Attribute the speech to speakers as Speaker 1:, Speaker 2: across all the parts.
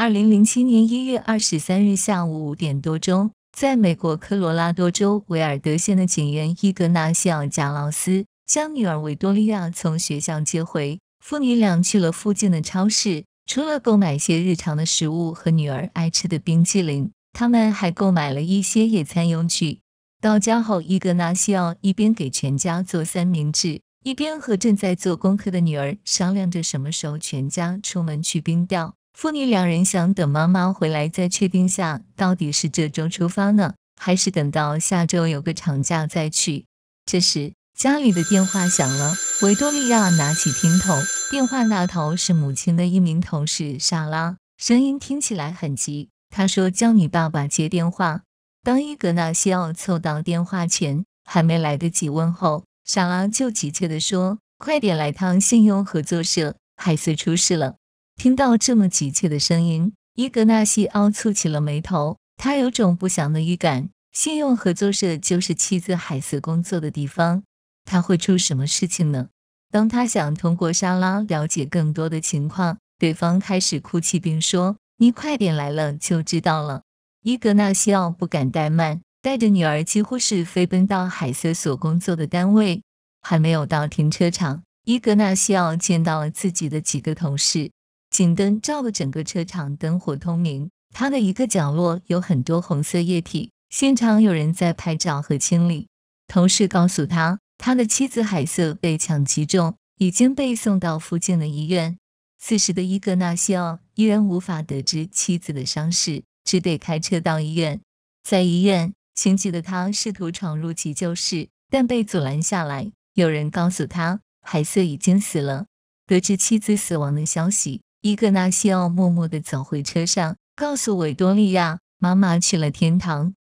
Speaker 1: 二零零七年一月二十三日下午五点多钟，在美国科罗拉多州韦尔德县的警员伊格纳西奥·加劳斯将女儿维多利亚从学校接回，父女俩去了附近的超市，除了购买些日常的食物和女儿爱吃的冰淇淋，他们还购买了一些野餐用具。到家后，伊格纳西奥一边给全家做三明治，一边和正在做功课的女儿商量着什么时候全家出门去冰钓。父女两人想等妈妈回来再确定下，到底是这周出发呢，还是等到下周有个长假再去。这时，家里的电话响了，维多利亚拿起听筒，电话那头是母亲的一名同事莎拉，声音听起来很急。她说：“叫你爸爸接电话。”当伊格纳西奥凑到电话前，还没来得及问候，莎拉就急切地说：“快点来趟信用合作社，孩子出事了。”听到这么急切的声音，伊格纳西奥蹙起了眉头。他有种不祥的预感，信用合作社就是妻子海瑟工作的地方。他会出什么事情呢？当他想通过莎拉了解更多的情况，对方开始哭泣，并说：“你快点来了就知道了。”伊格纳西奥不敢怠慢，带着女儿几乎是飞奔到海瑟所工作的单位。还没有到停车场，伊格纳西奥见到了自己的几个同事。警灯照的整个车场，灯火通明。他的一个角落有很多红色液体，现场有人在拍照和清理。同事告诉他，他的妻子海瑟被枪击中，已经被送到附近的医院。此时的伊格纳西奥依然无法得知妻子的伤势，只得开车到医院。在医院，心急的他试图闯入急救室，但被阻拦下来。有人告诉他，海瑟已经死了。得知妻子死亡的消息。伊格纳西奥默默地走回车上，告诉维多利亚：“妈妈去了天堂。”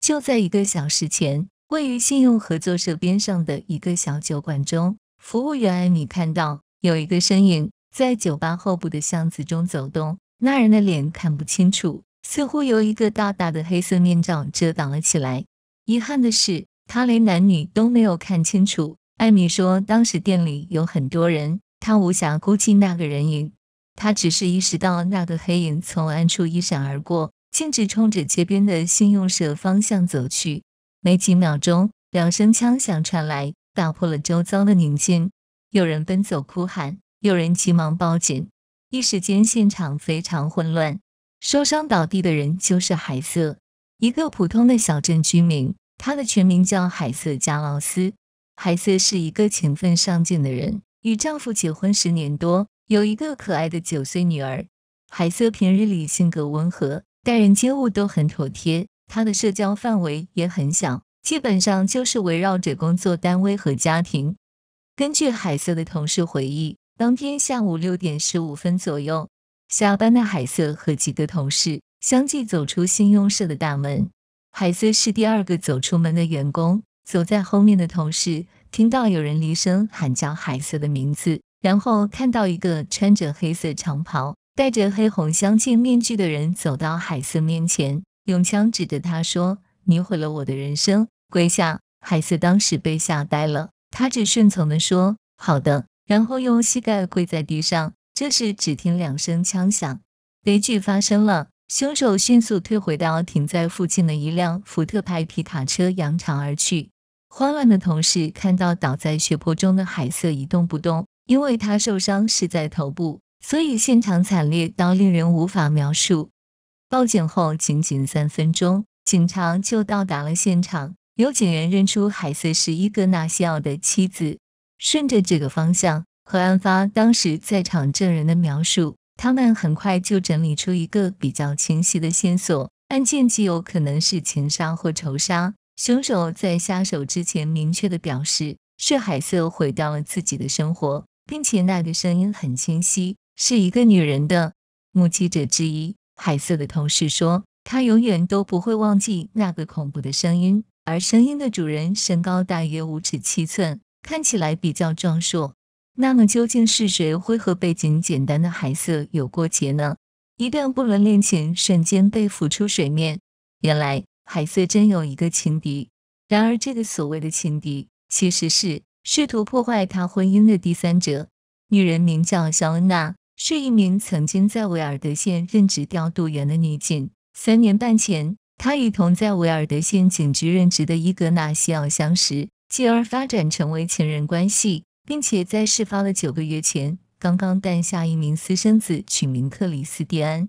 Speaker 1: 就在一个小时前，位于信用合作社边上的一个小酒馆中，服务员艾米看到有一个身影在酒吧后部的巷子中走动。那人的脸看不清楚，似乎由一个大大的黑色面罩遮挡了起来。遗憾的是，他连男女都没有看清楚。艾米说：“当时店里有很多人，他无暇估计那个人影。”他只是意识到，那个黑影从暗处一闪而过，径直冲着街边的信用社方向走去。没几秒钟，两声枪响传来，打破了周遭的宁静。有人奔走哭喊，有人急忙报警，一时间现场非常混乱。受伤倒地的人就是海瑟，一个普通的小镇居民。他的全名叫海瑟·加奥斯。海瑟是一个勤奋上进的人，与丈夫结婚十年多。有一个可爱的九岁女儿，海瑟平日里性格温和，待人接物都很妥帖。她的社交范围也很小，基本上就是围绕着工作单位和家庭。根据海瑟的同事回忆，当天下午六点十五分左右，下班的海瑟和几个同事相继走出信用社的大门。海瑟是第二个走出门的员工，走在后面的同事听到有人离声喊叫海瑟的名字。然后看到一个穿着黑色长袍、戴着黑红相间面具的人走到海瑟面前，用枪指着他说：“你毁了我的人生，跪下！”海瑟当时被吓呆了，他只顺从地说：“好的。”然后用膝盖跪在地上。这时，只听两声枪响，悲剧发生了。凶手迅速退回到停在附近的一辆福特牌皮卡车，扬长而去。慌乱的同事看到倒在血泊中的海瑟一动不动。因为他受伤是在头部，所以现场惨烈到令人无法描述。报警后仅仅三分钟，警察就到达了现场。有警员认出海瑟是伊格纳西奥的妻子。顺着这个方向和案发当时在场证人的描述，他们很快就整理出一个比较清晰的线索：案件极有可能是情杀或仇杀。凶手在下手之前明确的表示，是海瑟毁掉了自己的生活。并且那个声音很清晰，是一个女人的。目击者之一，海瑟的同事说，他永远都不会忘记那个恐怖的声音。而声音的主人身高大约五尺七寸，看起来比较壮硕。那么究竟是谁会和背景简单的海瑟有过节呢？一段不伦恋情瞬间被浮出水面。原来海瑟真有一个情敌。然而这个所谓的情敌其实是。试图破坏他婚姻的第三者，女人名叫肖恩娜，是一名曾经在韦尔德县任职调度员的女警。三年半前，她与同在韦尔德县警局任职的伊格纳西奥相识，继而发展成为情人关系，并且在事发了九个月前，刚刚诞下一名私生子，取名克里斯蒂安。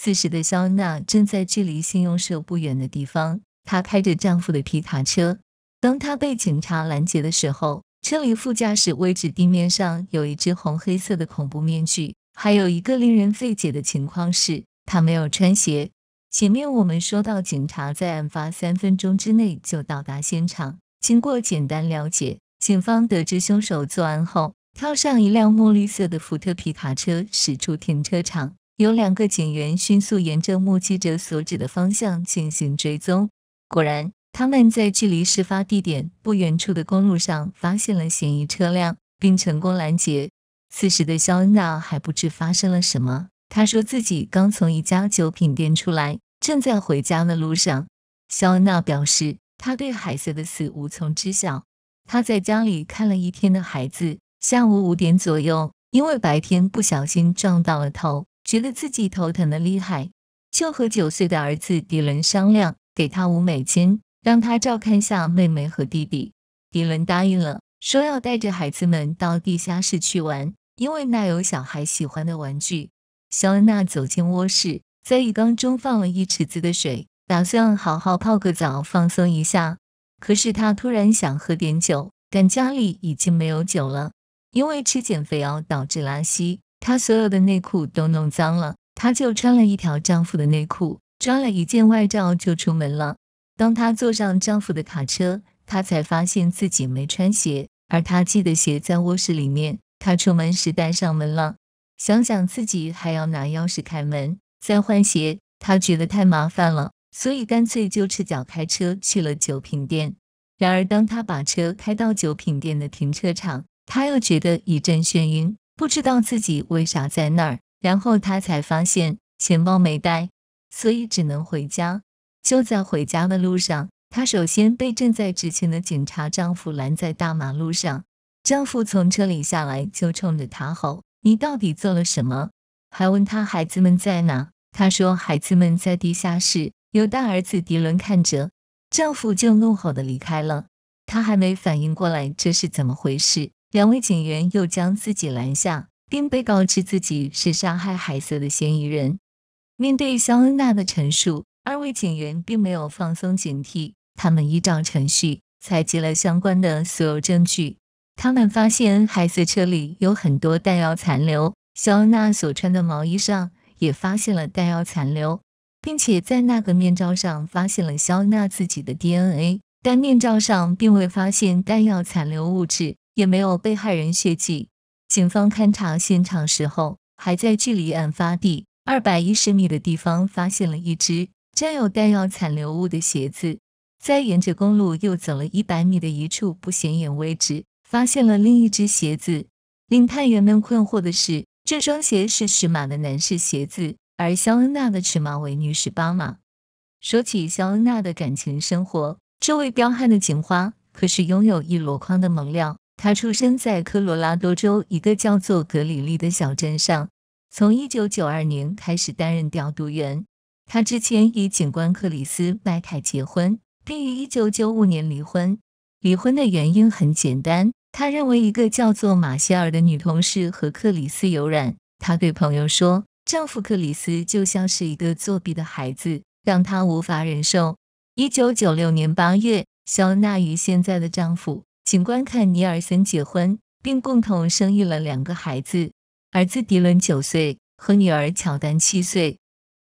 Speaker 1: 此时的肖恩娜正在距离信用社不远的地方，她开着丈夫的皮卡车。当他被警察拦截的时候，车里副驾驶位置地面上有一只红黑色的恐怖面具。还有一个令人费解的情况是，他没有穿鞋。前面我们说到，警察在案发三分钟之内就到达现场。经过简单了解，警方得知凶手作案后，跳上一辆墨绿色的福特皮卡车，驶出停车场。有两个警员迅速沿着目击者所指的方向进行追踪，果然。他们在距离事发地点不远处的公路上发现了嫌疑车辆，并成功拦截。此时的肖恩娜还不知发生了什么。她说自己刚从一家酒品店出来，正在回家的路上。肖恩娜表示，她对孩子的死无从知晓。她在家里看了一天的孩子，下午五点左右，因为白天不小心撞到了头，觉得自己头疼的厉害，就和九岁的儿子迪伦商量，给他五美金。让他照看下妹妹和弟弟。迪伦答应了，说要带着孩子们到地下室去玩，因为那有小孩喜欢的玩具。肖恩娜走进卧室，在浴缸中放了一池子的水，打算好好泡个澡放松一下。可是她突然想喝点酒，但家里已经没有酒了。因为吃减肥药导致拉稀，她所有的内裤都弄脏了，她就穿了一条丈夫的内裤，穿了一件外罩就出门了。当她坐上丈夫的卡车，她才发现自己没穿鞋，而她系的鞋在卧室里面。她出门时带上门了，想想自己还要拿钥匙开门，再换鞋，她觉得太麻烦了，所以干脆就赤脚开车去了酒品店。然而，当她把车开到酒品店的停车场，她又觉得一阵眩晕，不知道自己为啥在那儿。然后她才发现钱包没带，所以只能回家。就在回家的路上，她首先被正在执勤的警察丈夫拦在大马路上。丈夫从车里下来就冲着她吼：“你到底做了什么？”还问她孩子们在哪。她说：“孩子们在地下室，有大儿子迪伦看着。”丈夫就怒吼的离开了。她还没反应过来这是怎么回事，两位警员又将自己拦下，并被告知自己是杀害海瑟的嫌疑人。面对肖恩娜的陈述。二位警员并没有放松警惕，他们依照程序采集了相关的所有证据。他们发现，孩子车里有很多弹药残留，肖恩娜所穿的毛衣上也发现了弹药残留，并且在那个面罩上发现了肖恩娜自己的 DNA。但面罩上并未发现弹药残留物质，也没有被害人血迹。警方勘查现场时候，还在距离案发地二百一十米的地方发现了一只。沾有弹药残留物的鞋子，在沿着公路又走了一百米的一处不显眼位置，发现了另一只鞋子。令探员们困惑的是，这双鞋是十码的男士鞋子，而肖恩娜的尺码为女十八码。说起肖恩娜的感情生活，这位彪悍的警花可是拥有一箩筐的猛料。她出生在科罗拉多州一个叫做格里利的小镇上，从一九九二年开始担任调度员。她之前与警官克里斯·麦凯结婚，并于1995年离婚。离婚的原因很简单，她认为一个叫做马歇尔的女同事和克里斯有染。她对朋友说：“丈夫克里斯就像是一个作弊的孩子，让她无法忍受。”1996 年8月，肖娜与现在的丈夫警官肯·尼尔森结婚，并共同生育了两个孩子：儿子迪伦九岁和女儿乔丹七岁。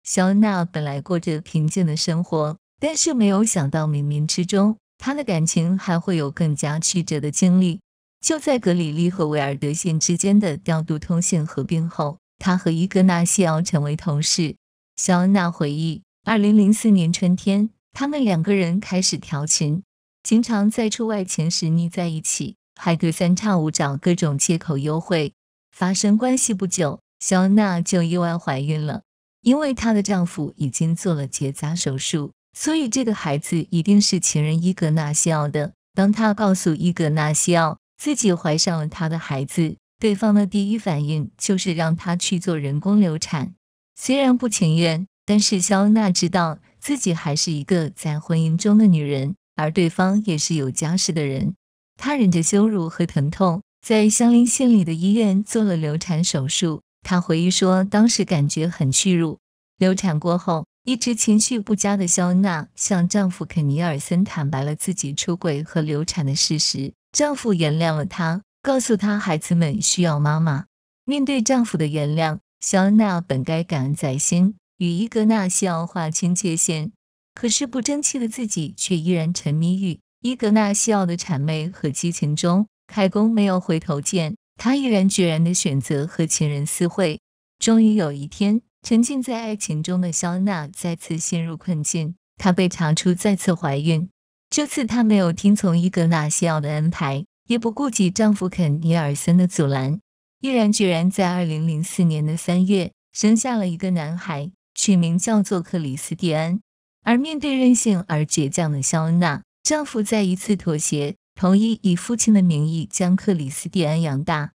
Speaker 1: 肖恩娜本来过着平静的生活，但是没有想到冥冥之中，她的感情还会有更加曲折的经历。就在格里利和威尔德县之间的调度通信合并后，她和伊格纳西奥成为同事。肖恩娜回忆，二零零四年春天，他们两个人开始调情，经常在出外前时腻在一起，还隔三差五找各种借口幽会。发生关系不久，肖恩娜就意外怀孕了。因为她的丈夫已经做了结扎手术，所以这个孩子一定是情人伊格纳西奥的。当她告诉伊格纳西奥自己怀上了他的孩子，对方的第一反应就是让他去做人工流产。虽然不情愿，但是肖恩娜知道自己还是一个在婚姻中的女人，而对方也是有家室的人。她忍着羞辱和疼痛，在相邻县里的医院做了流产手术。她回忆说，当时感觉很屈辱。流产过后，一直情绪不佳的肖恩娜向丈夫肯尼尔森坦白了自己出轨和流产的事实。丈夫原谅了她，告诉她孩子们需要妈妈。面对丈夫的原谅，肖恩娜本该感恩在心，与伊格纳西奥划清界限。可是不争气的自己却依然沉迷于伊格纳西奥的谄媚和激情中，开弓没有回头箭。她毅然决然的选择和情人私会。终于有一天，沉浸在爱情中的肖娜再次陷入困境。她被查出再次怀孕。这次她没有听从伊格纳西奥的安排，也不顾及丈夫肯尼尔森的阻拦，毅然决然在二零零四年的三月生下了一个男孩，取名叫做克里斯蒂安。而面对任性而倔强的肖恩娜，丈夫再一次妥协。同意以父亲的名义将克里斯蒂安养大。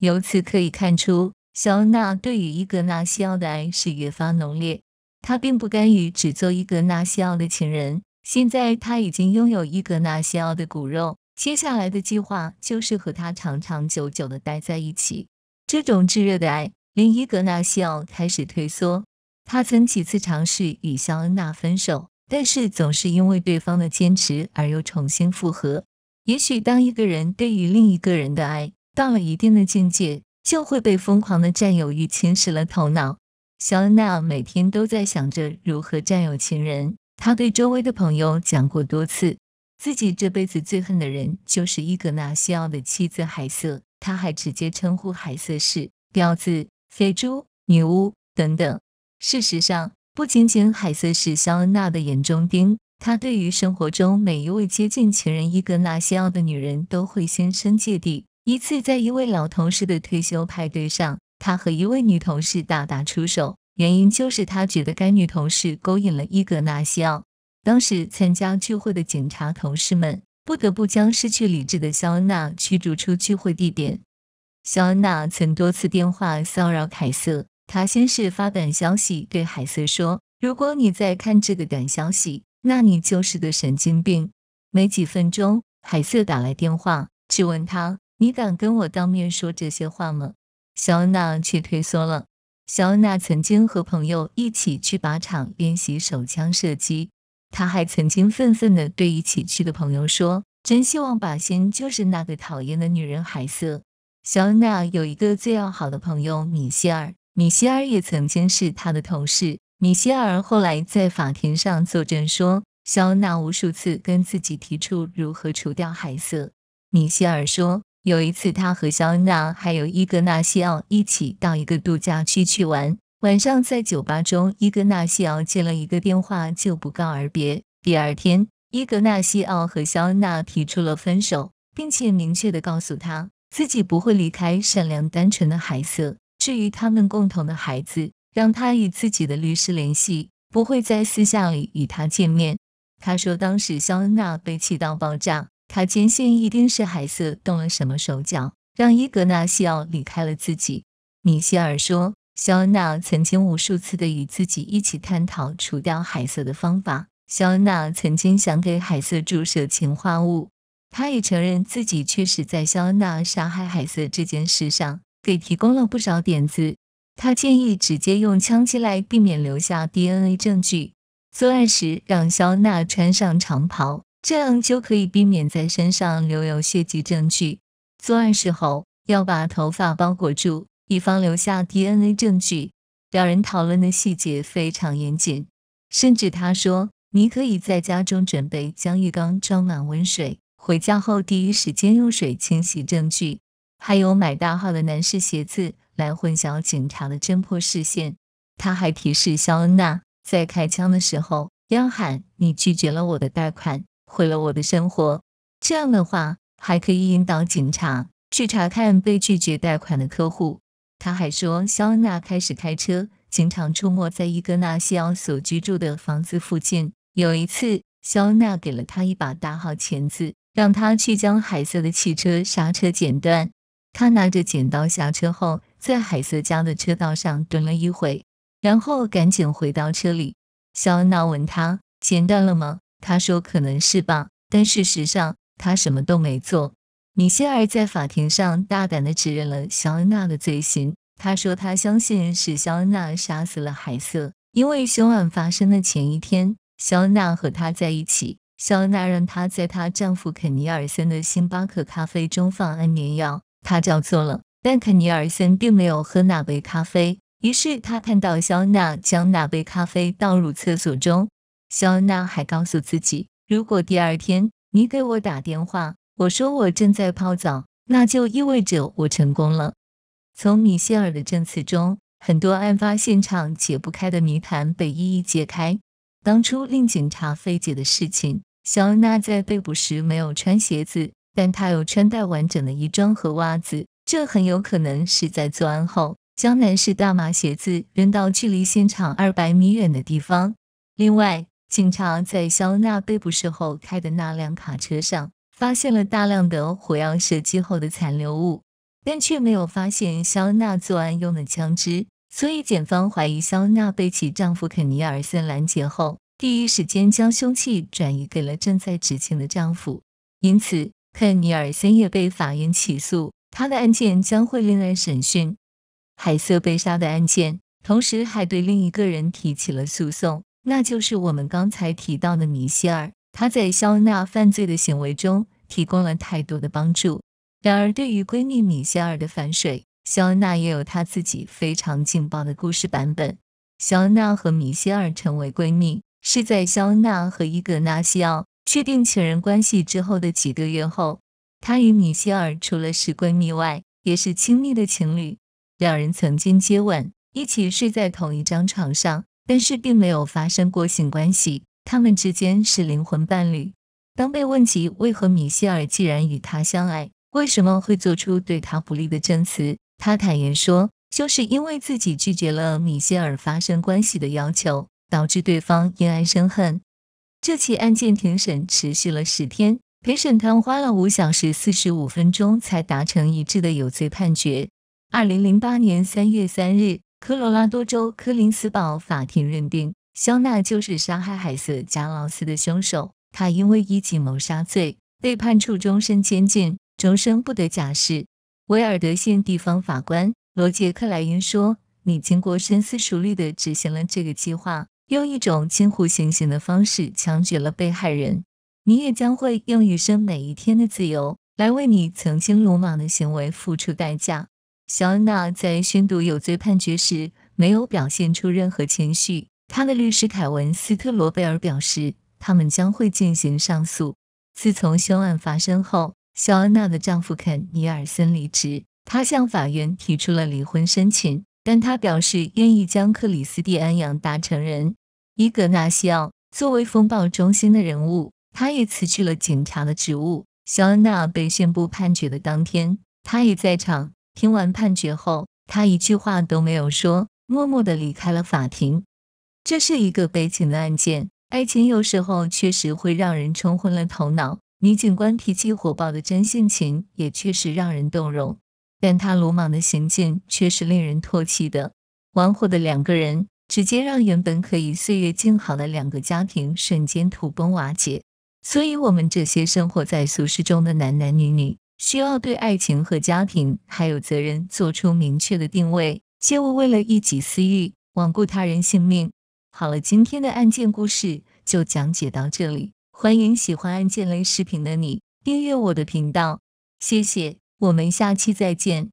Speaker 1: 由此可以看出，肖恩娜对于伊格纳西奥的爱是越发浓烈。她并不甘于只做伊格纳西奥的情人，现在她已经拥有伊格纳西奥的骨肉，接下来的计划就是和他长长久久的待在一起。这种炙热的爱，令伊格纳西奥开始退缩。他曾几次尝试与肖恩娜分手，但是总是因为对方的坚持而又重新复合。也许当一个人对于另一个人的爱到了一定的境界，就会被疯狂的占有欲侵蚀了头脑。肖恩娜每天都在想着如何占有情人。他对周围的朋友讲过多次，自己这辈子最恨的人就是伊格纳西奥的妻子海瑟。他还直接称呼海瑟是婊子、肥猪、女巫等等。事实上，不仅仅海瑟是肖恩娜的眼中钉。他对于生活中每一位接近情人伊格纳西奥的女人都会心生芥蒂。一次，在一位老同事的退休派对上，他和一位女同事大打出手，原因就是他觉得该女同事勾引了伊格纳西奥。当时参加聚会的警察同事们不得不将失去理智的肖恩娜驱逐出聚会地点。肖恩娜曾多次电话骚扰凯瑟，她先是发短消息对海瑟说：“如果你在看这个短消息。”那你就是个神经病！没几分钟，海瑟打来电话质问他：“你敢跟我当面说这些话吗？”肖恩娜却退缩了。肖恩娜曾经和朋友一起去靶场练习手枪射击，他还曾经愤愤地对一起去的朋友说：“真希望靶心就是那个讨厌的女人海瑟。”肖恩娜有一个最要好的朋友米歇尔，米歇尔也曾经是他的同事。米歇尔后来在法庭上作证说，肖恩娜无数次跟自己提出如何除掉海瑟。米歇尔说，有一次他和肖恩娜还有伊格纳西奥一起到一个度假区去玩，晚上在酒吧中，伊格纳西奥接了一个电话就不告而别。第二天，伊格纳西奥和肖恩娜提出了分手，并且明确的告诉他自己不会离开善良单纯的海瑟。至于他们共同的孩子。让他与自己的律师联系，不会在私下里与他见面。他说，当时肖恩娜被气到爆炸，他坚信一定是海瑟动了什么手脚，让伊格纳西奥离开了自己。米歇尔说，肖恩娜曾经无数次的与自己一起探讨除掉海瑟的方法。肖恩娜曾经想给海瑟注射氰化物，他也承认自己确实在肖恩娜杀害海瑟这件事上给提供了不少点子。他建议直接用枪击来避免留下 DNA 证据。作案时让肖娜穿上长袍，这样就可以避免在身上留有血迹证据。作案时候要把头发包裹住，以防留下 DNA 证据。两人讨论的细节非常严谨，甚至他说：“你可以在家中准备将浴缸装满温水，回家后第一时间用水清洗证据。”还有买大号的男士鞋子。来混淆警察的侦破视线。他还提示肖恩娜，在开枪的时候要喊“你拒绝了我的贷款，毁了我的生活”。这样的话还可以引导警察去查看被拒绝贷款的客户。他还说，肖恩娜开始开车，经常出没在伊格纳西奥所居住的房子附近。有一次，肖恩娜给了他一把大号钳子，让他去将海瑟的汽车刹车剪断。他拿着剪刀下车后。在海瑟家的车道上蹲了一会，然后赶紧回到车里。肖恩娜问他：“钱断了吗？他说可能是吧，但事实上他什么都没做。米歇尔在法庭上大胆地指认了肖恩娜的罪行。他说他相信是肖恩娜杀死了海瑟，因为凶案发生的前一天，肖恩娜和他在一起。肖恩娜让他在她丈夫肯尼尔森的星巴克咖啡中放安眠药，他照做了。但肯尼尔森并没有喝那杯咖啡，于是他看到肖恩娜将那杯咖啡倒入厕所中。肖恩娜还告诉自己，如果第二天你给我打电话，我说我正在泡澡，那就意味着我成功了。从米歇尔的证词中，很多案发现场解不开的谜团被一一揭开。当初令警察费解的事情，肖恩娜在被捕时没有穿鞋子，但她有穿戴完整的衣装和袜子。这很有可能是在作案后，江南市大码鞋子扔到距离现场二百米远的地方。另外，警察在肖娜被捕时候开的那辆卡车上发现了大量的火药射击后的残留物，但却没有发现肖娜作案用的枪支。所以，检方怀疑肖娜被其丈夫肯尼尔森拦截后，第一时间将凶器转移给了正在执勤的丈夫。因此，肯尼尔森也被法院起诉。他的案件将会另案审讯。海瑟被杀的案件，同时还对另一个人提起了诉讼，那就是我们刚才提到的米歇尔。他在肖恩娜犯罪的行为中提供了太多的帮助。然而，对于闺蜜米歇尔的反水，肖恩娜也有她自己非常劲爆的故事版本。肖恩娜和米歇尔成为闺蜜，是在肖恩娜和伊格纳西奥确定情人关系之后的几个月后。他与米歇尔除了是闺蜜外，也是亲密的情侣。两人曾经接吻，一起睡在同一张床上，但是并没有发生过性关系。他们之间是灵魂伴侣。当被问及为何米歇尔既然与他相爱，为什么会做出对他不利的证词，他坦言说，就是因为自己拒绝了米歇尔发生关系的要求，导致对方因爱生恨。这起案件庭审持续了十天。陪审团花了五小时四十五分钟才达成一致的有罪判决。二零零八年三月三日，科罗拉多州科林斯堡法庭认定肖娜就是杀害海瑟加劳斯的凶手。他因为一级谋杀罪被判处终身监禁，终身不得假释。威尔德县地方法官罗杰克莱因说：“你经过深思熟虑地执行了这个计划，用一种近乎行刑的方式枪决了被害人。”你也将会用余生每一天的自由来为你曾经鲁莽的行为付出代价。肖恩娜在宣读有罪判决时没有表现出任何情绪。她的律师凯文·斯特罗贝尔表示，他们将会进行上诉。自从凶案发生后，肖恩娜的丈夫肯尼尔森离职，他向法院提出了离婚申请，但他表示愿意将克里斯蒂安养大成人。伊格纳西奥作为风暴中心的人物。他也辞去了警察的职务。肖恩娜被宣布判决的当天，他也在场。听完判决后，他一句话都没有说，默默地离开了法庭。这是一个悲情的案件。爱情有时候确实会让人冲昏了头脑。女警官脾气火爆的真性情也确实让人动容，但她鲁莽的行径却是令人唾弃的。玩火的两个人，直接让原本可以岁月静好的两个家庭瞬间土崩瓦解。所以，我们这些生活在俗世中的男男女女，需要对爱情和家庭，还有责任做出明确的定位，切勿为了一己私欲，罔顾他人性命。好了，今天的案件故事就讲解到这里，欢迎喜欢案件类视频的你订阅我的频道，谢谢，我们下期再见。